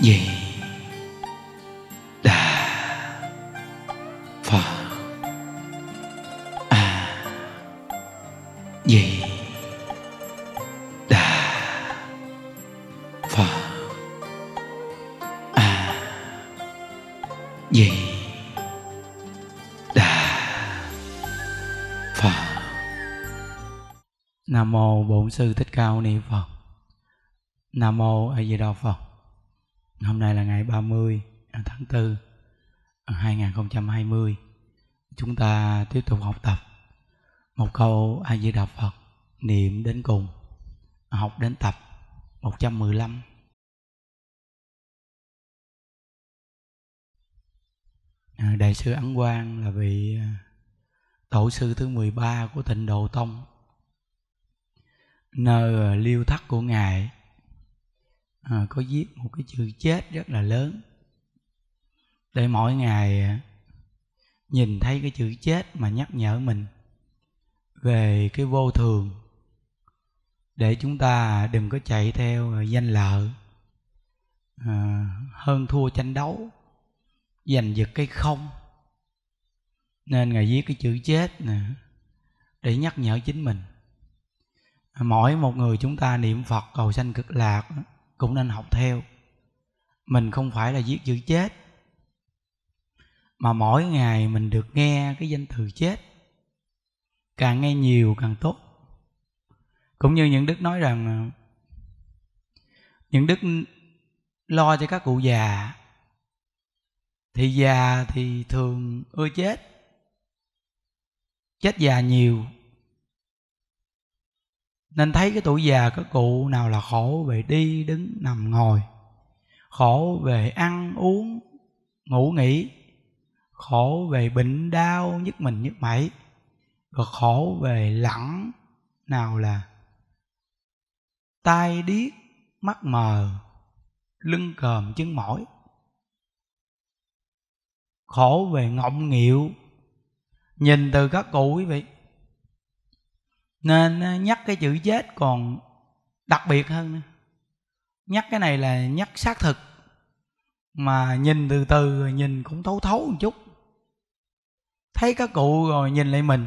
gì đà phật a gì đà phật a gì đà phật nam mô bổn sư thích ca mâu ni phật nam mô a di đà phật Hôm nay là ngày 30 à, tháng 4 2020. À, Chúng ta tiếp tục học tập một câu A Di Đà Phật niệm đến cùng, học đến tập 115. À, Đại sư Ấn Quang là vị tổ sư thứ 13 của tịnh Độ Tông. Nơi liêu thắt của Ngài à, có viết một cái chữ chết rất là lớn để mỗi ngày à, nhìn thấy cái chữ chết mà nhắc nhở mình về cái vô thường để chúng ta đừng có chạy theo à, danh lợi à, hơn thua tranh đấu giành giật cái không nên ngài viết cái chữ chết nè để nhắc nhở chính mình à, mỗi một người chúng ta niệm phật cầu sanh cực lạc cũng nên học theo mình không phải là viết chữ chết mà mỗi ngày mình được nghe cái danh từ chết càng nghe nhiều càng tốt cũng như những đức nói rằng những đức lo cho các cụ già thì già thì thường ưa chết chết già nhiều nên thấy cái tuổi già các cụ nào là khổ về đi đứng nằm ngồi khổ về ăn uống ngủ nghỉ khổ về bệnh đau nhức mình nhức mẩy và khổ về lẫn nào là tai điếc mắt mờ lưng còm chân mỏi khổ về ngọng nghịu nhìn từ các cụ quý vị nên ờ, nhắc cái chữ chết còn đặc biệt hơn nữa nhắc cái này là nhắc xác thực mà nhìn từ từ nhìn cũng thấu thấu một chút thấy các cụ rồi nhìn lại mình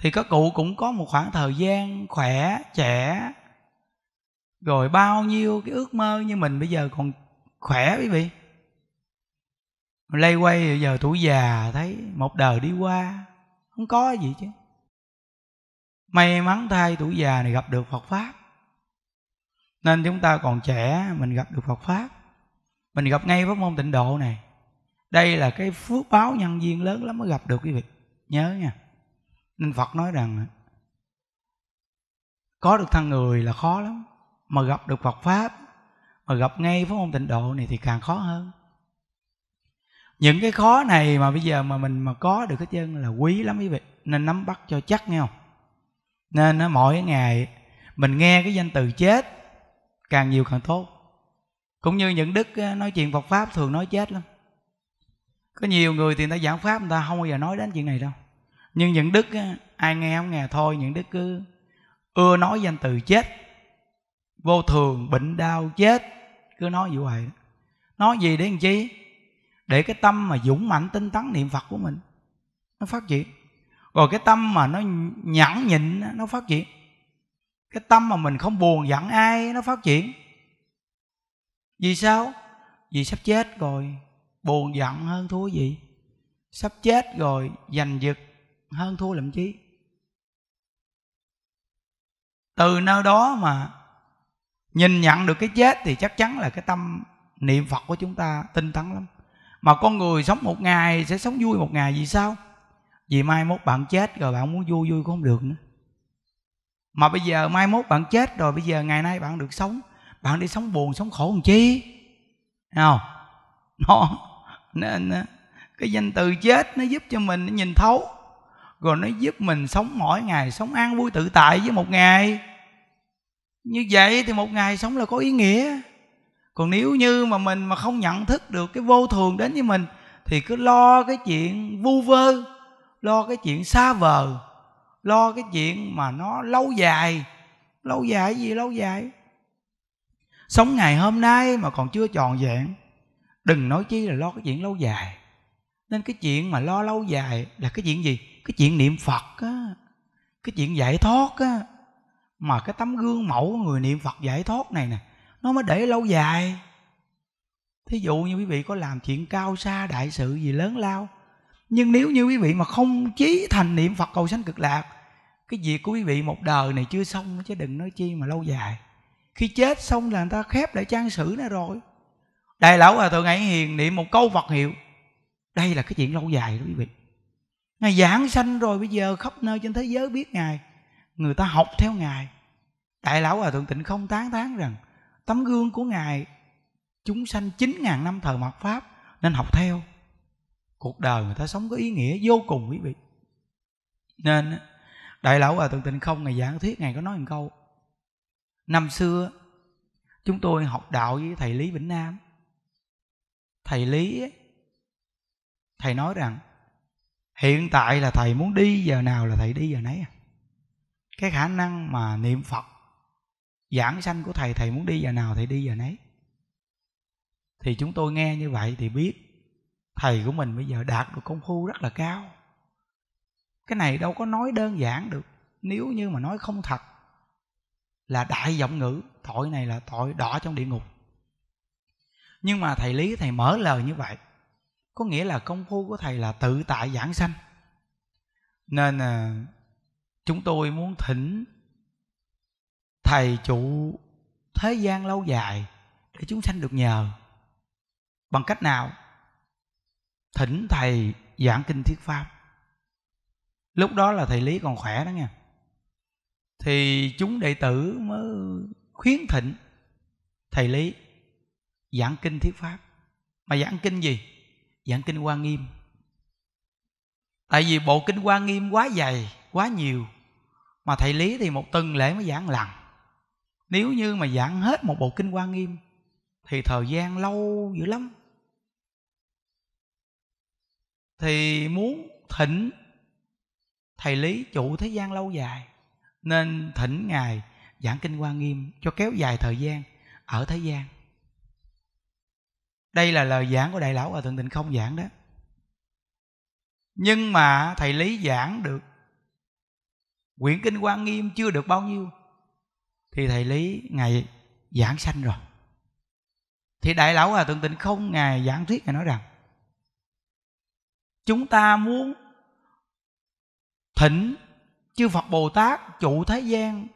thì các cụ cũng có một khoảng thời gian khỏe trẻ rồi bao nhiêu cái ước mơ như mình bây giờ còn khỏe quý vị lây quay giờ tuổi già thấy một đời đi qua không có gì chứ may mắn thay tuổi già này gặp được phật pháp nên chúng ta còn trẻ mình gặp được phật pháp mình gặp ngay pháp môn tịnh độ này đây là cái phước báo nhân duyên lớn lắm mới gặp được quý vị nhớ nha nên phật nói rằng có được thân người là khó lắm mà gặp được phật pháp mà gặp ngay pháp môn tịnh độ này thì càng khó hơn những cái khó này mà bây giờ mà mình mà có được cái chân là quý lắm quý vị nên nắm bắt cho chắc nghe không nên nó mỗi ngày mình nghe cái danh từ chết càng nhiều càng tốt cũng như những đức nói chuyện phật pháp thường nói chết lắm có nhiều người thì người ta giảng pháp người ta không bao giờ nói đến chuyện này đâu nhưng những đức ai nghe không nghe thôi những đức cứ ưa nói danh từ chết vô thường bệnh đau chết cứ nói như vậy nói gì để làm chi để cái tâm mà dũng mạnh tinh tấn niệm phật của mình nó phát triển còn cái tâm mà nó nhẫn nhịn nó phát triển cái tâm mà mình không buồn giận ai nó phát triển vì sao vì sắp chết rồi buồn giận hơn thua gì sắp chết rồi giành giật hơn thua làm chí. từ nơi đó mà nhìn nhận được cái chết thì chắc chắn là cái tâm niệm phật của chúng ta tinh tấn lắm mà con người sống một ngày sẽ sống vui một ngày vì sao vì mai mốt bạn chết rồi bạn muốn vui vui cũng không được nữa mà bây giờ mai mốt bạn chết rồi bây giờ ngày nay bạn được sống bạn đi sống buồn sống khổ làm chi không nó nên cái danh từ chết nó giúp cho mình nó nhìn thấu rồi nó giúp mình sống mỗi ngày sống an vui tự tại với một ngày như vậy thì một ngày sống là có ý nghĩa còn nếu như mà mình mà không nhận thức được cái vô thường đến với mình thì cứ lo cái chuyện vu vơ lo cái chuyện xa vời lo cái chuyện mà nó lâu dài lâu dài gì lâu dài sống ngày hôm nay mà còn chưa tròn vẹn đừng nói chi là lo cái chuyện lâu dài nên cái chuyện mà lo lâu dài là cái chuyện gì cái chuyện niệm phật á cái chuyện giải thoát á mà cái tấm gương mẫu của người niệm phật giải thoát này nè nó mới để lâu dài thí dụ như quý vị có làm chuyện cao xa đại sự gì lớn lao nhưng nếu như quý vị mà không chí thành niệm phật cầu sanh cực lạc cái việc của quý vị một đời này chưa xong chứ đừng nói chi mà lâu dài khi chết xong là người ta khép lại trang sử này rồi đại lão hòa thượng ấy hiền niệm một câu phật hiệu đây là cái chuyện lâu dài đó quý vị ngài giảng sanh rồi bây giờ khắp nơi trên thế giới biết ngài người ta học theo ngài đại lão hòa thượng tịnh không tán tán rằng tấm gương của ngài chúng sanh 9.000 năm thờ mạt pháp nên học theo cuộc đời người ta sống có ý nghĩa vô cùng quý vị nên đại lão hòa thượng tịnh không ngày giảng thuyết ngày có nói một câu năm xưa chúng tôi học đạo với thầy lý vĩnh nam thầy lý thầy nói rằng hiện tại là thầy muốn đi giờ nào là thầy đi giờ nấy à. cái khả năng mà niệm phật giảng sanh của thầy thầy muốn đi giờ nào thầy đi giờ nấy thì chúng tôi nghe như vậy thì biết thầy của mình bây giờ đạt được công phu rất là cao cái này đâu có nói đơn giản được nếu như mà nói không thật là đại giọng ngữ tội này là tội đỏ trong địa ngục nhưng mà thầy lý thầy mở lời như vậy có nghĩa là công phu của thầy là tự tại giảng sanh nên à, chúng tôi muốn thỉnh thầy chủ thế gian lâu dài để chúng sanh được nhờ bằng cách nào thỉnh thầy giảng kinh thuyết pháp lúc đó là thầy lý còn khỏe đó nha thì chúng đệ tử mới khuyến thịnh thầy lý giảng kinh thuyết pháp mà giảng kinh gì giảng kinh quan nghiêm tại vì bộ kinh quan nghiêm quá dày quá nhiều mà thầy lý thì một tuần lễ mới giảng lần nếu như mà giảng hết một bộ kinh quan nghiêm thì thời gian lâu dữ lắm thì muốn thỉnh thầy lý trụ thế gian lâu dài nên thỉnh ngài giảng kinh quan nghiêm cho kéo dài thời gian ở thế gian đây là lời giảng của đại lão hòa thượng tịnh không giảng đó nhưng mà thầy lý giảng được quyển kinh quan nghiêm chưa được bao nhiêu thì thầy lý ngài giảng sanh rồi thì đại lão hòa thượng tịnh không ngài giảng thuyết ngài nói rằng chúng ta muốn thỉnh chư phật bồ tát trụ thế gian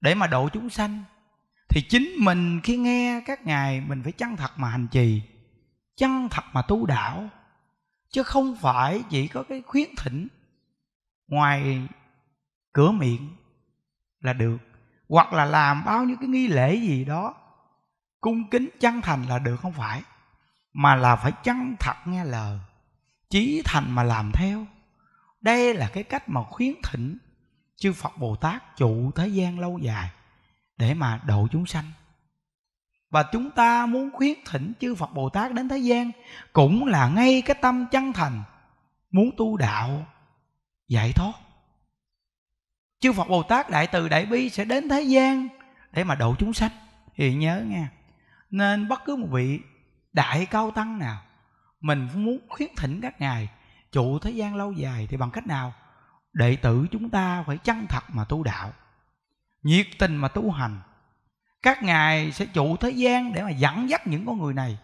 để mà độ chúng sanh thì chính mình khi nghe các ngài mình phải chân thật mà hành trì chân thật mà tu đạo chứ không phải chỉ có cái khuyến thỉnh ngoài cửa miệng là được hoặc là làm bao nhiêu cái nghi lễ gì đó cung kính chân thành là được không phải mà là phải chân thật nghe lời chí thành mà làm theo đây là cái cách mà khuyến thỉnh chư phật bồ tát trụ thế gian lâu dài để mà độ chúng sanh và chúng ta muốn khuyến thỉnh chư phật bồ tát đến thế gian cũng là ngay cái tâm chân thành muốn tu đạo giải thoát chư phật bồ tát đại từ đại bi sẽ đến thế gian để mà độ chúng sanh thì nhớ nghe nên bất cứ một vị đại cao tăng nào mình muốn khuyến thỉnh các ngài trụ thế gian lâu dài thì bằng cách nào đệ tử chúng ta phải chân thật mà tu đạo nhiệt tình mà tu hành các ngài sẽ trụ thế gian để mà dẫn dắt những con người này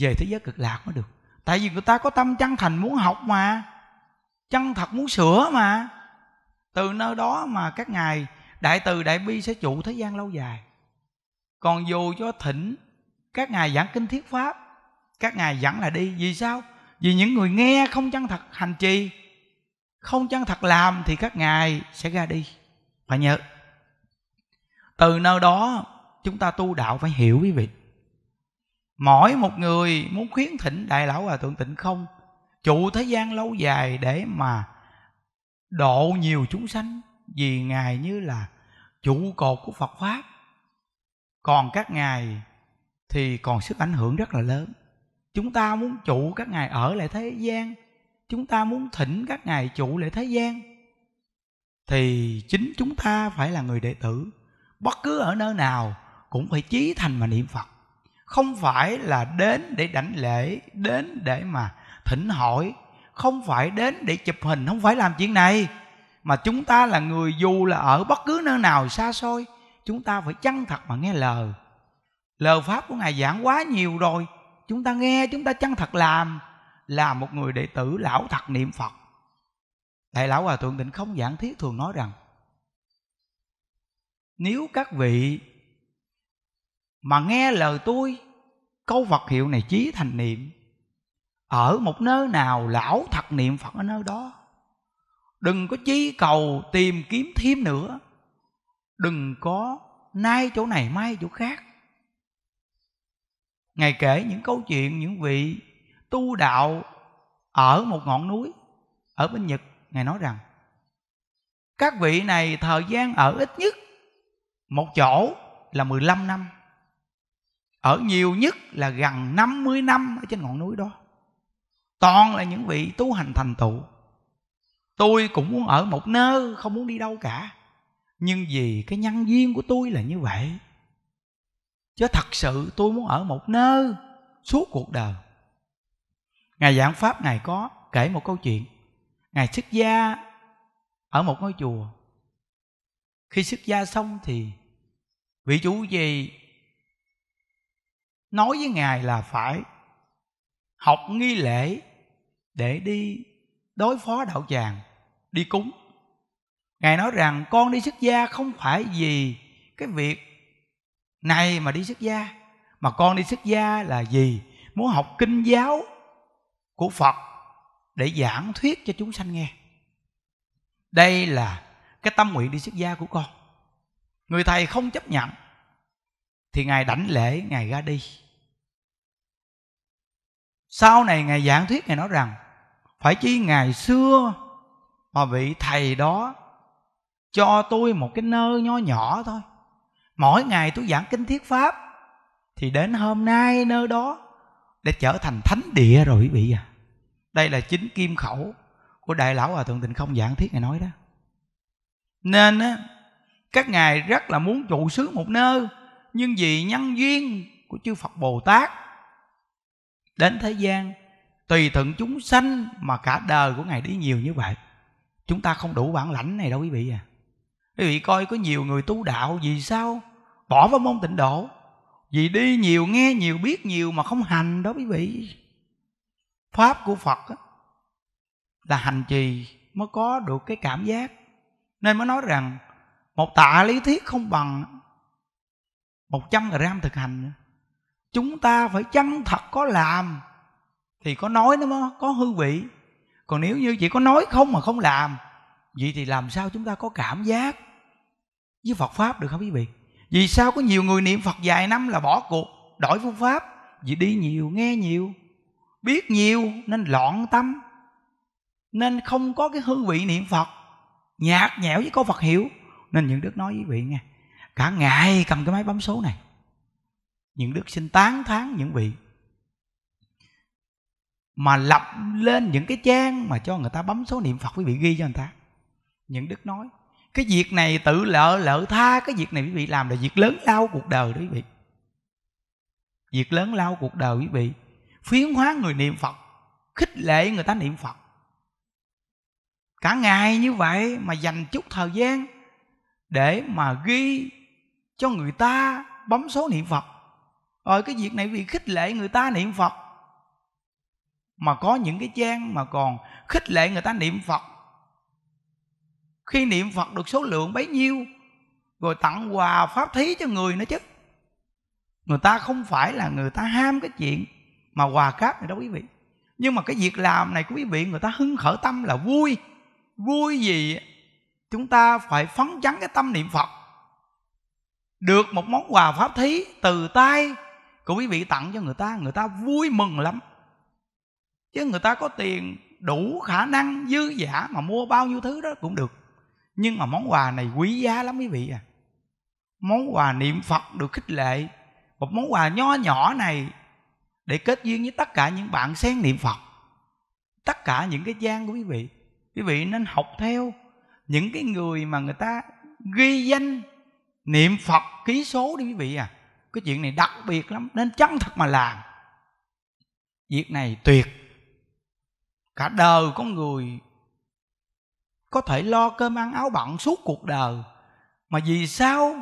về thế giới cực lạc mới được tại vì người ta có tâm chân thành muốn học mà chân thật muốn sửa mà từ nơi đó mà các ngài đại từ đại bi sẽ trụ thế gian lâu dài còn dù cho thỉnh các ngài giảng kinh thiết pháp các ngài dẫn là đi vì sao vì những người nghe không chân thật hành trì không chân thật làm thì các ngài sẽ ra đi phải nhớ từ nơi đó chúng ta tu đạo phải hiểu quý vị mỗi một người muốn khuyến thỉnh đại lão hòa thượng tịnh không trụ thế gian lâu dài để mà độ nhiều chúng sanh vì ngài như là trụ cột của phật pháp còn các ngài thì còn sức ảnh hưởng rất là lớn chúng ta muốn chủ các ngài ở lại thế gian chúng ta muốn thỉnh các ngài chủ lại thế gian thì chính chúng ta phải là người đệ tử bất cứ ở nơi nào cũng phải chí thành mà niệm phật không phải là đến để đảnh lễ đến để mà thỉnh hỏi không phải đến để chụp hình không phải làm chuyện này mà chúng ta là người dù là ở bất cứ nơi nào xa xôi chúng ta phải chân thật mà nghe lời lời pháp của ngài giảng quá nhiều rồi chúng ta nghe chúng ta chăng thật làm là một người đệ tử lão thật niệm phật đại lão hòa thượng định không giảng thiết thường nói rằng nếu các vị mà nghe lời tôi câu phật hiệu này chí thành niệm ở một nơi nào lão thật niệm phật ở nơi đó đừng có chí cầu tìm kiếm thêm nữa đừng có nay chỗ này mai chỗ khác ngài kể những câu chuyện những vị tu đạo ở một ngọn núi ở bên nhật ngài nói rằng các vị này thời gian ở ít nhất một chỗ là 15 năm ở nhiều nhất là gần 50 năm ở trên ngọn núi đó toàn là những vị tu hành thành tựu tôi cũng muốn ở một nơi không muốn đi đâu cả nhưng vì cái nhân duyên của tôi là như vậy chứ thật sự tôi muốn ở một nơi suốt cuộc đời ngài giảng pháp ngài có kể một câu chuyện ngài xuất gia ở một ngôi chùa khi xuất gia xong thì vị chủ gì nói với ngài là phải học nghi lễ để đi đối phó đạo tràng đi cúng ngài nói rằng con đi xuất gia không phải vì cái việc nay mà đi xuất gia mà con đi xuất gia là gì muốn học kinh giáo của phật để giảng thuyết cho chúng sanh nghe đây là cái tâm nguyện đi xuất gia của con người thầy không chấp nhận thì ngài đảnh lễ ngài ra đi sau này ngài giảng thuyết ngài nói rằng phải chi ngày xưa mà vị thầy đó cho tôi một cái nơ nho nhỏ thôi mỗi ngày tôi giảng kinh thiết pháp thì đến hôm nay nơi đó đã trở thành thánh địa rồi quý vị à đây là chính kim khẩu của đại lão hòa thượng tịnh không giảng thiết ngài nói đó nên á các ngài rất là muốn trụ xứ một nơi nhưng vì nhân duyên của chư phật bồ tát đến thế gian tùy thuận chúng sanh mà cả đời của ngài đi nhiều như vậy chúng ta không đủ bản lãnh này đâu quý vị à quý vị coi có nhiều người tu đạo vì sao bỏ vào môn tịnh độ vì đi nhiều nghe nhiều biết nhiều mà không hành đó quý vị pháp của phật đó, là hành trì mới có được cái cảm giác nên mới nói rằng một tạ lý thuyết không bằng một trăm gram thực hành Chúng ta phải chân thật có làm Thì có nói nó mới có hư vị Còn nếu như chỉ có nói không mà không làm Vậy thì làm sao chúng ta có cảm giác với Phật pháp được không quý vị vì sao có nhiều người niệm Phật dài năm là bỏ cuộc đổi phương pháp vì đi nhiều nghe nhiều biết nhiều nên loạn tâm nên không có cái hương vị niệm Phật nhạt nhẽo với câu Phật hiểu nên những đức nói với vị nghe cả ngày cầm cái máy bấm số này những đức xin tán thán những vị mà lập lên những cái trang mà cho người ta bấm số niệm Phật quý vị ghi cho người ta những đức nói cái việc này tự lỡ lỡ tha cái việc này quý vị làm là việc lớn lao cuộc đời đó quý vị việc lớn lao cuộc đời quý vị phiến hóa người niệm phật khích lệ người ta niệm phật cả ngày như vậy mà dành chút thời gian để mà ghi cho người ta bấm số niệm phật rồi cái việc này vì khích lệ người ta niệm phật mà có những cái trang mà còn khích lệ người ta niệm phật khi niệm phật được số lượng bấy nhiêu rồi tặng quà pháp thí cho người nữa chứ người ta không phải là người ta ham cái chuyện mà quà cáp này đó quý vị nhưng mà cái việc làm này quý vị người ta hưng khởi tâm là vui vui gì chúng ta phải phấn chấn cái tâm niệm phật được một món quà pháp thí từ tay của quý vị tặng cho người ta người ta vui mừng lắm chứ người ta có tiền đủ khả năng dư giả mà mua bao nhiêu thứ đó cũng được nhưng mà món quà này quý giá lắm quý vị à món quà niệm phật được khích lệ một món quà nho nhỏ này để kết duyên với tất cả những bạn xen niệm phật tất cả những cái gian của quý vị quý vị nên học theo những cái người mà người ta ghi danh niệm phật ký số đi quý vị à cái chuyện này đặc biệt lắm nên chân thật mà làm việc này tuyệt cả đời con người có thể lo cơm ăn áo bận suốt cuộc đời mà vì sao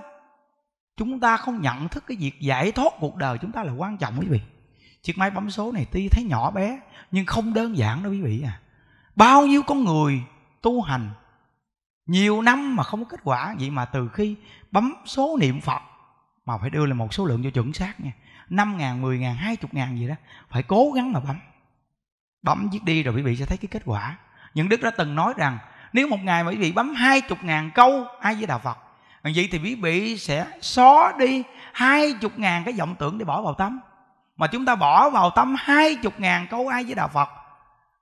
chúng ta không nhận thức cái việc giải thoát cuộc đời chúng ta là quan trọng quý vị chiếc máy bấm số này tuy thấy nhỏ bé nhưng không đơn giản đâu quý vị à bao nhiêu con người tu hành nhiều năm mà không có kết quả vậy mà từ khi bấm số niệm phật mà phải đưa lên một số lượng cho chuẩn xác nha năm ngàn mười ngàn hai chục ngàn gì đó phải cố gắng mà bấm bấm viết đi rồi quý vị sẽ thấy cái kết quả những đức đã từng nói rằng nếu một ngày mà quý vị bấm hai chục ngàn câu ai với đạo phật vậy thì quý vị sẽ xóa đi hai chục ngàn cái vọng tưởng để bỏ vào tâm mà chúng ta bỏ vào tâm hai chục ngàn câu ai với đạo phật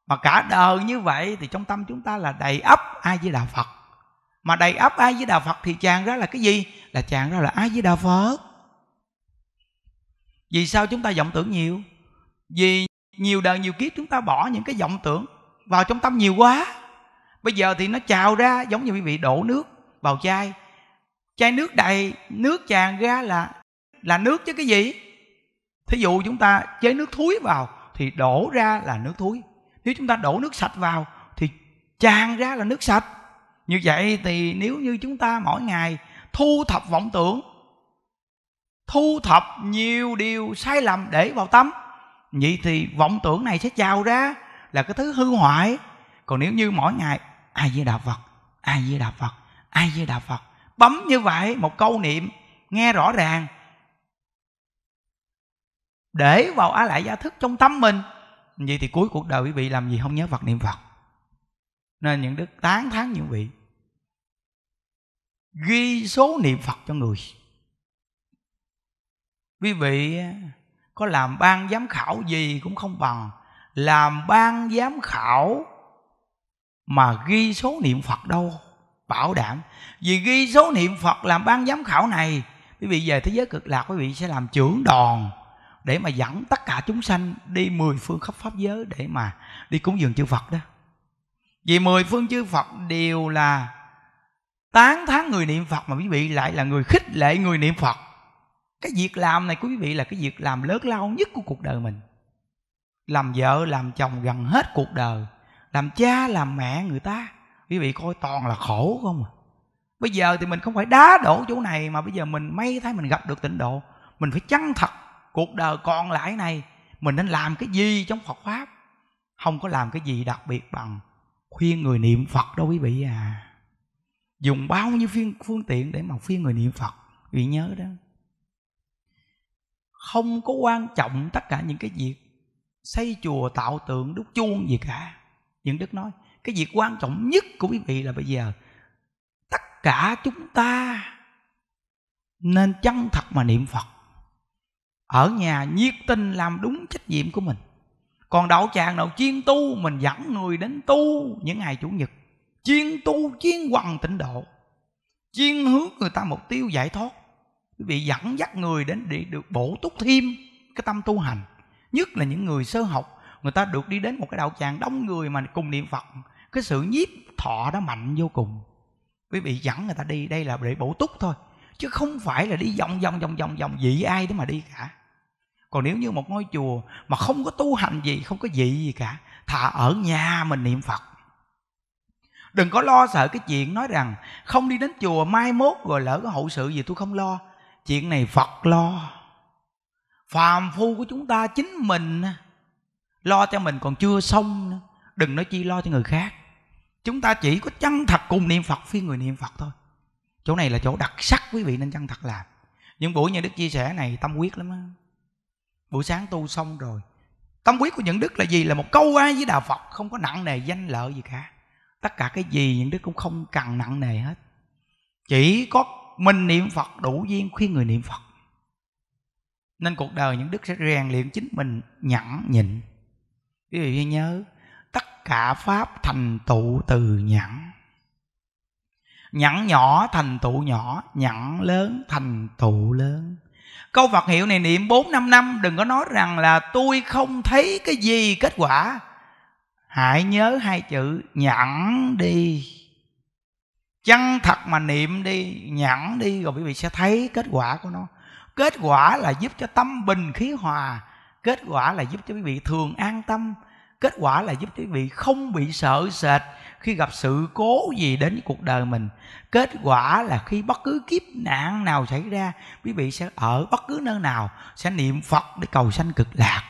mà cả đời như vậy thì trong tâm chúng ta là đầy ấp ai với đạo phật mà đầy ấp ai với đạo phật thì tràn ra là cái gì là tràn ra là ai với đạo phật vì sao chúng ta vọng tưởng nhiều vì nhiều đời nhiều kiếp chúng ta bỏ những cái vọng tưởng vào trong tâm nhiều quá bây giờ thì nó trào ra giống như quý vị đổ nước vào chai chai nước đầy nước tràn ra là là nước chứ cái gì thí dụ chúng ta chế nước thúi vào thì đổ ra là nước thúi nếu chúng ta đổ nước sạch vào thì tràn ra là nước sạch như vậy thì nếu như chúng ta mỗi ngày thu thập vọng tưởng thu thập nhiều điều sai lầm để vào tâm vậy thì vọng tưởng này sẽ trào ra là cái thứ hư hoại còn nếu như mỗi ngày ai với đạo phật ai với đạo phật ai với đạo phật bấm như vậy một câu niệm nghe rõ ràng để vào á lại gia thức trong tâm mình vậy thì cuối cuộc đời quý vị làm gì không nhớ phật niệm phật nên những đức tán thán những vị ghi số niệm phật cho người quý vị có làm ban giám khảo gì cũng không bằng làm ban giám khảo mà ghi số niệm phật đâu bảo đảm vì ghi số niệm phật làm ban giám khảo này quý vị về thế giới cực lạc quý vị sẽ làm trưởng đoàn để mà dẫn tất cả chúng sanh đi mười phương khắp pháp giới để mà đi cúng dường chư Phật đó. Vì mười phương chư Phật đều là tán thán người niệm Phật mà quý vị lại là người khích lệ người niệm Phật. Cái việc làm này quý vị là cái việc làm lớn lao nhất của cuộc đời mình. Làm vợ, làm chồng gần hết cuộc đời làm cha làm mẹ người ta quý vị coi toàn là khổ không à bây giờ thì mình không phải đá đổ chỗ này mà bây giờ mình may thấy mình gặp được tịnh độ mình phải chăng thật cuộc đời còn lại này mình nên làm cái gì trong Phật pháp không có làm cái gì đặc biệt bằng khuyên người niệm Phật đâu quý vị à dùng bao nhiêu phiên phương tiện để mà khuyên người niệm Phật quý vị nhớ đó không có quan trọng tất cả những cái việc xây chùa tạo tượng đúc chuông gì cả những đức nói cái việc quan trọng nhất của quý vị là bây giờ tất cả chúng ta nên chân thật mà niệm phật ở nhà nhiệt tình làm đúng trách nhiệm của mình còn đạo tràng nào chuyên tu mình dẫn người đến tu những ngày chủ nhật chuyên tu chuyên quần tịnh độ chuyên hướng người ta mục tiêu giải thoát quý vị dẫn dắt người đến để được bổ túc thêm cái tâm tu hành nhất là những người sơ học người ta được đi đến một cái đạo tràng đông người mà cùng niệm phật cái sự nhiếp thọ đó mạnh vô cùng quý vị dẫn người ta đi đây là để bổ túc thôi chứ không phải là đi vòng vòng vòng vòng vòng dị ai để mà đi cả còn nếu như một ngôi chùa mà không có tu hành gì không có dị gì cả thà ở nhà mình niệm phật đừng có lo sợ cái chuyện nói rằng không đi đến chùa mai mốt rồi lỡ có hậu sự gì tôi không lo chuyện này phật lo phàm phu của chúng ta chính mình lo cho mình còn chưa xong nữa đừng nói chi lo cho người khác chúng ta chỉ có chân thật cùng niệm phật phi người niệm phật thôi chỗ này là chỗ đặc sắc quý vị nên chân thật làm những buổi nhà đức chia sẻ này tâm quyết lắm á buổi sáng tu xong rồi tâm quyết của những đức là gì là một câu ai với đạo phật không có nặng nề danh lợi gì cả tất cả cái gì những đức cũng không cần nặng nề hết chỉ có mình niệm phật đủ duyên khuyên người niệm phật nên cuộc đời những đức sẽ rèn luyện chính mình nhẫn nhịn quý vị nhớ tất cả pháp thành tựu từ nhẫn nhẫn nhỏ thành tựu nhỏ nhẫn lớn thành tựu lớn câu Phật hiệu này niệm bốn năm năm đừng có nói rằng là tôi không thấy cái gì kết quả hãy nhớ hai chữ nhẫn đi chân thật mà niệm đi nhẫn đi rồi quý vị sẽ thấy kết quả của nó kết quả là giúp cho tâm bình khí hòa kết quả là giúp cho quý vị thường an tâm kết quả là giúp cho quý vị không bị sợ sệt khi gặp sự cố gì đến với cuộc đời mình kết quả là khi bất cứ kiếp nạn nào xảy ra quý vị sẽ ở bất cứ nơi nào sẽ niệm phật để cầu sanh cực lạc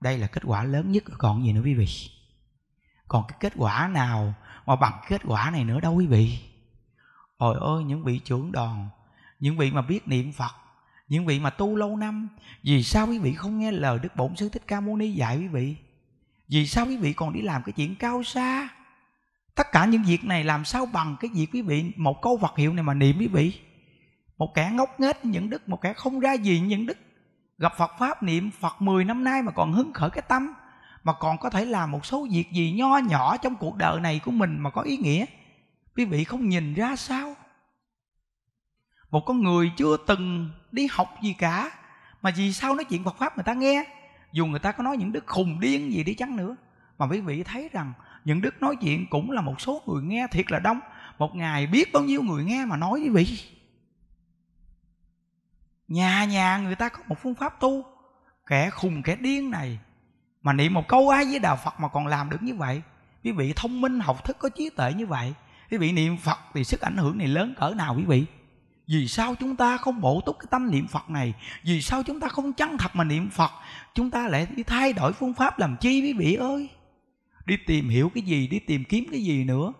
đây là kết quả lớn nhất còn gì nữa quý vị còn cái kết quả nào mà bằng kết quả này nữa đâu quý vị ôi ơi những vị trưởng đoàn những vị mà biết niệm phật những vị mà tu lâu năm vì sao quý vị không nghe lời đức bổn sư thích ca mâu ni dạy quý vị vì sao quý vị còn đi làm cái chuyện cao xa tất cả những việc này làm sao bằng cái việc quý vị một câu vật hiệu này mà niệm quý vị một kẻ ngốc nghếch những đức một kẻ không ra gì những đức gặp phật pháp niệm phật 10 năm nay mà còn hứng khởi cái tâm mà còn có thể làm một số việc gì nho nhỏ trong cuộc đời này của mình mà có ý nghĩa quý vị không nhìn ra sao một con người chưa từng đi học gì cả mà vì sao nói chuyện Phật pháp người ta nghe dù người ta có nói những đức khùng điên gì đi chăng nữa mà quý vị thấy rằng những đức nói chuyện cũng là một số người nghe thiệt là đông một ngày biết bao nhiêu người nghe mà nói với vị nhà nhà người ta có một phương pháp tu kẻ khùng kẻ điên này mà niệm một câu ai với đạo phật mà còn làm được như vậy quý vị thông minh học thức có trí tuệ như vậy quý vị niệm phật thì sức ảnh hưởng này lớn cỡ nào quý vị vì sao chúng ta không bổ túc cái tâm niệm Phật này Vì sao chúng ta không chân thật mà niệm Phật Chúng ta lại đi thay đổi phương pháp làm chi quý vị ơi Đi tìm hiểu cái gì, đi tìm kiếm cái gì nữa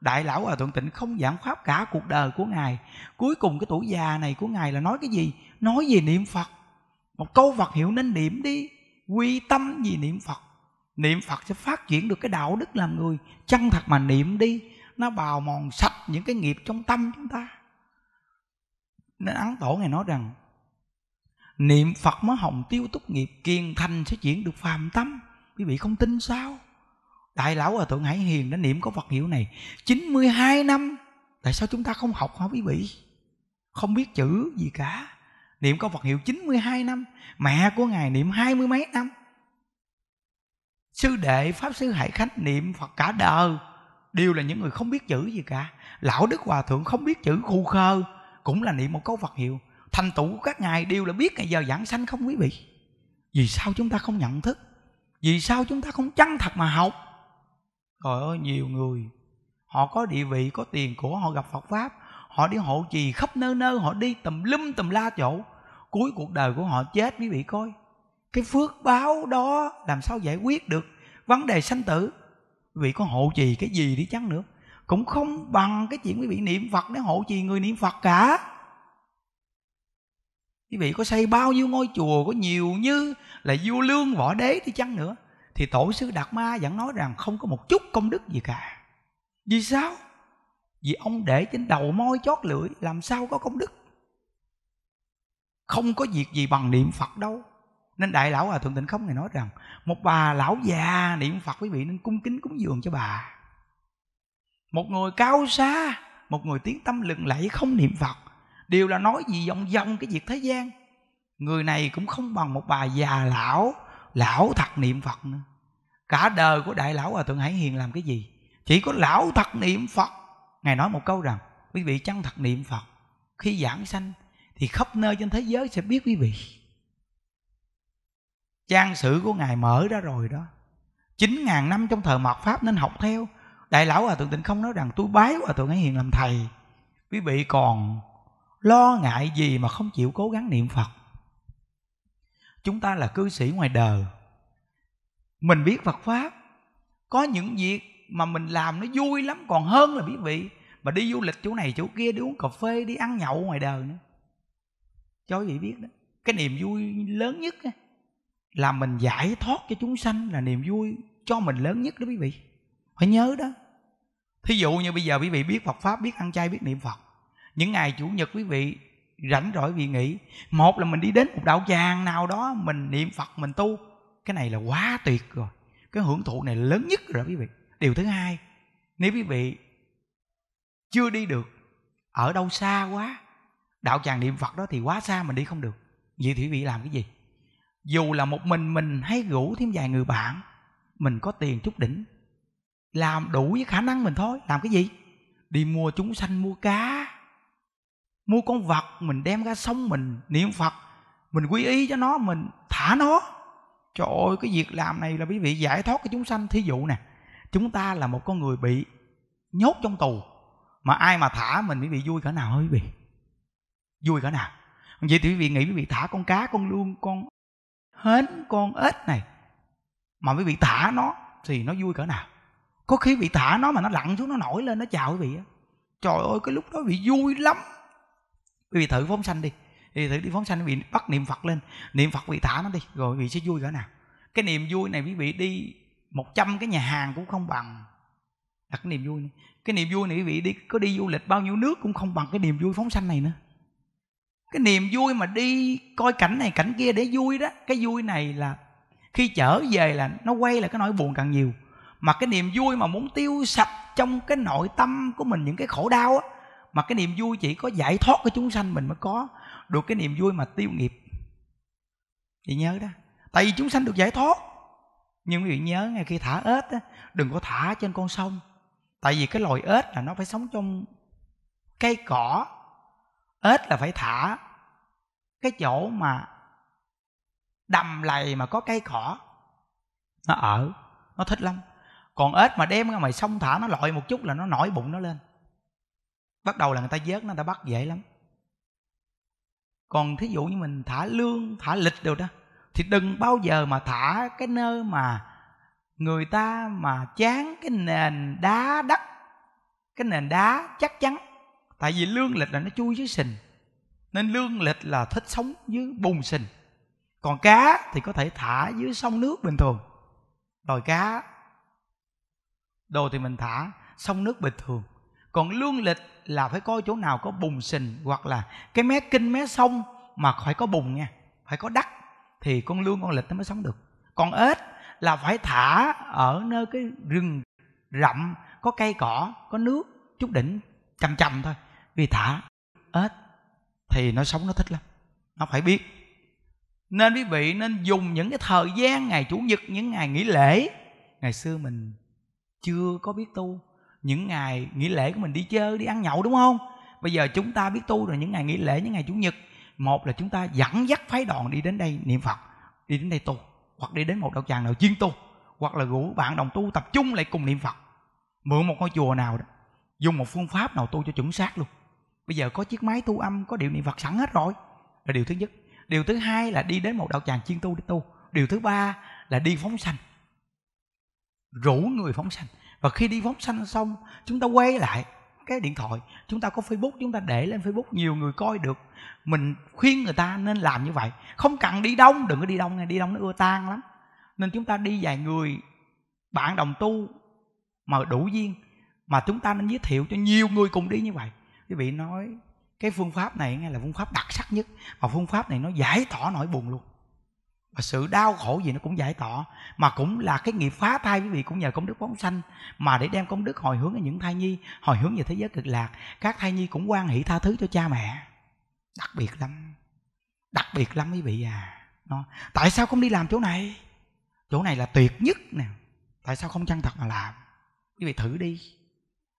Đại Lão Hòa Thượng Tịnh không giảng pháp cả cuộc đời của Ngài Cuối cùng cái tuổi già này của Ngài là nói cái gì Nói về niệm Phật Một câu Phật hiệu nên niệm đi Quy tâm gì niệm Phật Niệm Phật sẽ phát triển được cái đạo đức làm người Chân thật mà niệm đi Nó bào mòn sạch những cái nghiệp trong tâm chúng ta nên Ấn Tổ Ngài nói rằng Niệm Phật mới hồng tiêu túc nghiệp Kiên thanh sẽ chuyển được phàm tâm Quý vị không tin sao Đại lão và Thượng Hải Hiền đã niệm có Phật hiệu này 92 năm Tại sao chúng ta không học hả quý vị Không biết chữ gì cả Niệm có Phật hiệu 92 năm Mẹ của Ngài niệm hai mươi mấy năm Sư đệ Pháp Sư Hải Khánh niệm Phật cả đời Đều là những người không biết chữ gì cả Lão Đức Hòa Thượng không biết chữ khu khơ cũng là niệm một câu Phật hiệu thành tựu của các ngài đều là biết ngày giờ giảng sanh không quý vị vì sao chúng ta không nhận thức vì sao chúng ta không chân thật mà học trời ơi nhiều người họ có địa vị có tiền của họ gặp Phật pháp họ đi hộ trì khắp nơi nơi họ đi tùm lum tùm la chỗ cuối cuộc đời của họ chết quý vị coi cái phước báo đó làm sao giải quyết được vấn đề sanh tử quý vị có hộ trì cái gì đi chăng nữa cũng không bằng cái chuyện quý vị niệm phật để hộ trì người niệm phật cả quý vị có xây bao nhiêu ngôi chùa có nhiều như là vua lương võ đế thì chăng nữa thì tổ sư đạt ma vẫn nói rằng không có một chút công đức gì cả vì sao vì ông để trên đầu môi chót lưỡi làm sao có công đức không có việc gì bằng niệm phật đâu nên đại lão hòa thượng tịnh không này nói rằng một bà lão già niệm phật quý vị nên cung kính cúng dường cho bà một người cao xa một người tiếng tâm lừng lẫy không niệm phật đều là nói gì vòng vòng cái việc thế gian người này cũng không bằng một bà già lão lão thật niệm phật nữa cả đời của đại lão hòa thượng hải hiền làm cái gì chỉ có lão thật niệm phật ngài nói một câu rằng quý vị chăng thật niệm phật khi giảng sanh thì khắp nơi trên thế giới sẽ biết quý vị trang sử của ngài mở ra rồi đó chín ngàn năm trong thời mạt pháp nên học theo đại lão hòa thượng tịnh không nói rằng tôi bái hòa thượng ấy hiền làm thầy quý vị còn lo ngại gì mà không chịu cố gắng niệm phật chúng ta là cư sĩ ngoài đời mình biết phật pháp có những việc mà mình làm nó vui lắm còn hơn là quý vị mà đi du lịch chỗ này chỗ kia đi uống cà phê đi ăn nhậu ngoài đời nữa cho quý vị biết đó cái niềm vui lớn nhất là mình giải thoát cho chúng sanh là niềm vui cho mình lớn nhất đó quý vị phải nhớ đó thí dụ như bây giờ quý vị biết phật pháp biết ăn chay biết niệm phật những ngày chủ nhật quý vị rảnh rỗi vì nghỉ một là mình đi đến một đạo tràng nào đó mình niệm phật mình tu cái này là quá tuyệt rồi cái hưởng thụ này lớn nhất rồi quý vị điều thứ hai nếu quý vị chưa đi được ở đâu xa quá đạo tràng niệm phật đó thì quá xa mình đi không được vậy thì quý vị làm cái gì dù là một mình mình hay rủ thêm vài người bạn mình có tiền chút đỉnh làm đủ với khả năng mình thôi làm cái gì đi mua chúng sanh mua cá mua con vật mình đem ra sông mình niệm phật mình quy y cho nó mình thả nó trời ơi cái việc làm này là quý vị giải thoát cái chúng sanh thí dụ nè chúng ta là một con người bị nhốt trong tù mà ai mà thả mình quý vị vui cỡ nào quý vị vui cỡ nào vậy thì quý vị nghĩ quý vị thả con cá con lương con hến con ếch này mà quý vị thả nó thì nó vui cỡ nào có khi bị thả nó mà nó lặn xuống nó nổi lên nó chào quý vị á trời ơi cái lúc đó bị vui lắm quý vị thử phóng sanh đi thì thử đi phóng sanh bị bắt niệm phật lên niệm phật bị thả nó đi rồi quý vị sẽ vui cỡ nào cái niềm vui này quý vị đi 100 cái nhà hàng cũng không bằng là cái niềm vui này. cái niềm vui này quý vị đi có đi du lịch bao nhiêu nước cũng không bằng cái niềm vui phóng sanh này nữa cái niềm vui mà đi coi cảnh này cảnh kia để vui đó cái vui này là khi trở về là nó quay là cái nỗi buồn càng nhiều mà cái niềm vui mà muốn tiêu sạch trong cái nội tâm của mình những cái khổ đau á mà cái niềm vui chỉ có giải thoát cái chúng sanh mình mới có được cái niềm vui mà tiêu nghiệp thì nhớ đó tại vì chúng sanh được giải thoát nhưng quý vị nhớ ngay khi thả ếch á đừng có thả trên con sông tại vì cái loài ếch là nó phải sống trong cây cỏ ếch là phải thả cái chỗ mà đầm lầy mà có cây cỏ nó ở nó thích lắm còn ếch mà đem ra ngoài sông thả nó lội một chút là nó nổi bụng nó lên bắt đầu là người ta vớt nó người ta bắt dễ lắm còn thí dụ như mình thả lương thả lịch đồ đó thì đừng bao giờ mà thả cái nơi mà người ta mà chán cái nền đá đất cái nền đá chắc chắn tại vì lương lịch là nó chui dưới sình nên lương lịch là thích sống dưới bùn sình còn cá thì có thể thả dưới sông nước bình thường đòi cá đồ thì mình thả sông nước bình thường còn lương lịch là phải coi chỗ nào có bùn sình hoặc là cái mé kinh mé sông mà phải có bùn nha phải có đất thì con lương con lịch nó mới sống được còn ếch là phải thả ở nơi cái rừng rậm có cây cỏ có nước chút đỉnh chầm chầm thôi vì thả ếch thì nó sống nó thích lắm nó phải biết nên quý vị nên dùng những cái thời gian ngày chủ nhật những ngày nghỉ lễ ngày xưa mình chưa có biết tu những ngày nghỉ lễ của mình đi chơi đi ăn nhậu đúng không bây giờ chúng ta biết tu rồi những ngày nghỉ lễ những ngày chủ nhật một là chúng ta dẫn dắt phái đoàn đi đến đây niệm phật đi đến đây tu hoặc đi đến một đạo tràng nào chuyên tu hoặc là rủ bạn đồng tu tập trung lại cùng niệm phật mượn một ngôi chùa nào đó dùng một phương pháp nào tu cho chuẩn xác luôn bây giờ có chiếc máy tu âm có điệu niệm phật sẵn hết rồi là điều thứ nhất điều thứ hai là đi đến một đạo tràng chuyên tu để tu điều thứ ba là đi phóng sanh rủ người phóng sanh và khi đi phóng sanh xong chúng ta quay lại cái điện thoại chúng ta có facebook chúng ta để lên facebook nhiều người coi được mình khuyên người ta nên làm như vậy không cần đi đông đừng có đi đông nghe đi đông nó ưa tan lắm nên chúng ta đi vài người bạn đồng tu mà đủ duyên mà chúng ta nên giới thiệu cho nhiều người cùng đi như vậy quý vị nói cái phương pháp này nghe là phương pháp đặc sắc nhất và phương pháp này nó giải tỏa nỗi buồn luôn và sự đau khổ gì nó cũng giải tỏ mà cũng là cái nghiệp phá thai quý vị cũng nhờ công đức phóng sanh mà để đem công đức hồi hướng cho những thai nhi hồi hướng về thế giới cực lạc các thai nhi cũng quan hỷ tha thứ cho cha mẹ đặc biệt lắm đặc biệt lắm quý vị à nó tại sao không đi làm chỗ này chỗ này là tuyệt nhất nè tại sao không chân thật mà làm quý vị thử đi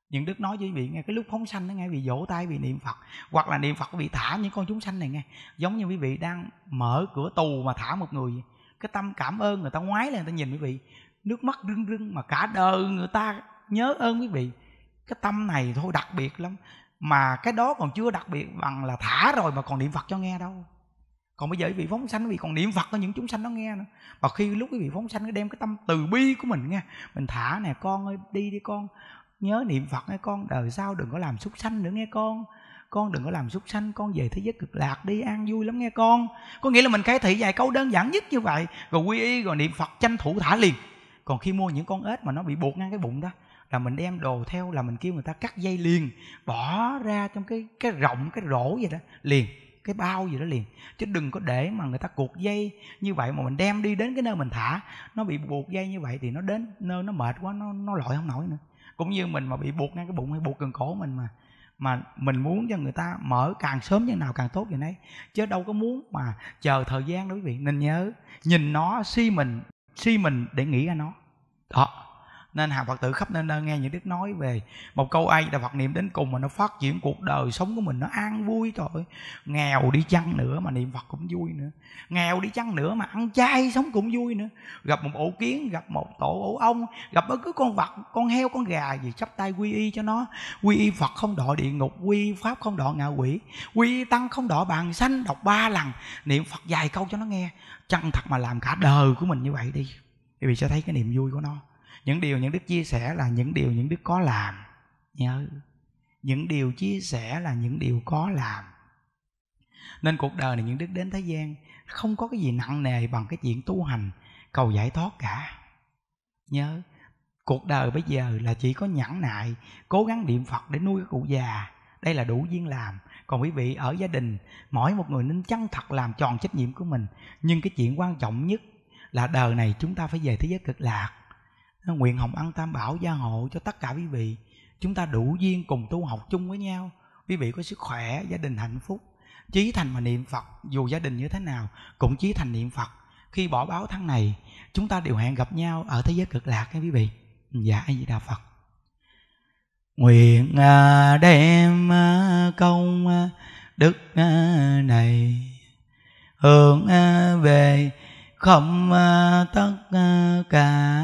những đức nói với quý vị nghe cái lúc phóng sanh nó nghe quý vị vỗ tay vì niệm phật hoặc là niệm phật quý thả những con chúng sanh này nghe giống như quý vị đang mở cửa tù mà thả một người cái tâm cảm ơn người ta ngoái lên người ta nhìn quý vị nước mắt rưng rưng mà cả đời người ta nhớ ơn quý vị cái tâm này thôi đặc biệt lắm mà cái đó còn chưa đặc biệt bằng là thả rồi mà còn niệm phật cho nghe đâu còn bây giờ quý vị phóng sanh quý vị còn niệm phật cho những chúng sanh nó nghe nữa mà khi lúc quý vị phóng sanh nó đem cái tâm từ bi của mình nghe mình thả nè con ơi đi đi con nhớ niệm phật nghe con đời sau đừng có làm súc sanh nữa nghe con con đừng có làm súc sanh con về thế giới cực lạc đi ăn vui lắm nghe con có nghĩa là mình khai thị vài câu đơn giản nhất như vậy rồi quy y rồi niệm phật tranh thủ thả liền còn khi mua những con ếch mà nó bị buộc ngang cái bụng đó là mình đem đồ theo là mình kêu người ta cắt dây liền bỏ ra trong cái cái rộng cái rổ vậy đó liền cái bao gì đó liền chứ đừng có để mà người ta cuộc dây như vậy mà mình đem đi đến cái nơi mình thả nó bị buộc dây như vậy thì nó đến nơi nó mệt quá nó nó lội không nổi nữa cũng như mình mà bị buộc ngang cái bụng hay buộc gần cổ mình mà mà mình muốn cho người ta mở càng sớm như nào càng tốt vậy nấy chứ đâu có muốn mà chờ thời gian đó quý vị nên nhớ nhìn nó si mình si mình để nghĩ ra nó đó nên hàng phật tử khắp nơi nơi nghe những đức nói về một câu ai đạo phật niệm đến cùng mà nó phát triển cuộc đời sống của mình nó an vui thôi nghèo đi chăng nữa mà niệm phật cũng vui nữa nghèo đi chăng nữa mà ăn chay sống cũng vui nữa gặp một ổ kiến gặp một tổ ổ ong gặp bất cứ con vật con heo con gà gì chắp tay quy y cho nó quy y phật không đọa địa ngục quy y pháp không đọa ngạ quỷ quy y tăng không đọa bàn sanh đọc ba lần niệm phật dài câu cho nó nghe chân thật mà làm cả đời của mình như vậy đi thì vì sẽ thấy cái niềm vui của nó những điều những đức chia sẻ là những điều những đức có làm nhớ những điều chia sẻ là những điều có làm nên cuộc đời này những đức đến thế gian không có cái gì nặng nề bằng cái chuyện tu hành cầu giải thoát cả nhớ cuộc đời bây giờ là chỉ có nhẫn nại cố gắng niệm phật để nuôi cái cụ già đây là đủ duyên làm còn quý vị ở gia đình mỗi một người nên chân thật làm tròn trách nhiệm của mình nhưng cái chuyện quan trọng nhất là đời này chúng ta phải về thế giới cực lạc nguyện hồng ăn tam bảo gia hộ cho tất cả quý vị chúng ta đủ duyên cùng tu học chung với nhau quý vị có sức khỏe gia đình hạnh phúc chí thành mà niệm phật dù gia đình như thế nào cũng chí thành niệm phật khi bỏ báo thân này chúng ta đều hẹn gặp nhau ở thế giới cực lạc các quý vị dạ a di đà phật nguyện à, đem à, công à, đức này hướng về không tất cả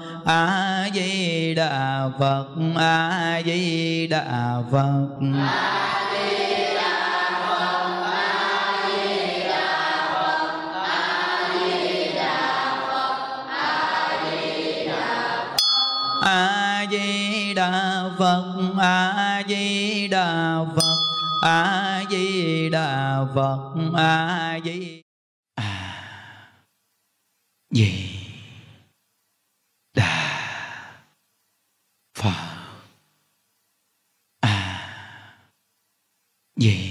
a di đà phật a di đà phật a di đà phật a di đà phật a di đà phật a di đà phật a di đà phật a di gì gì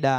ดา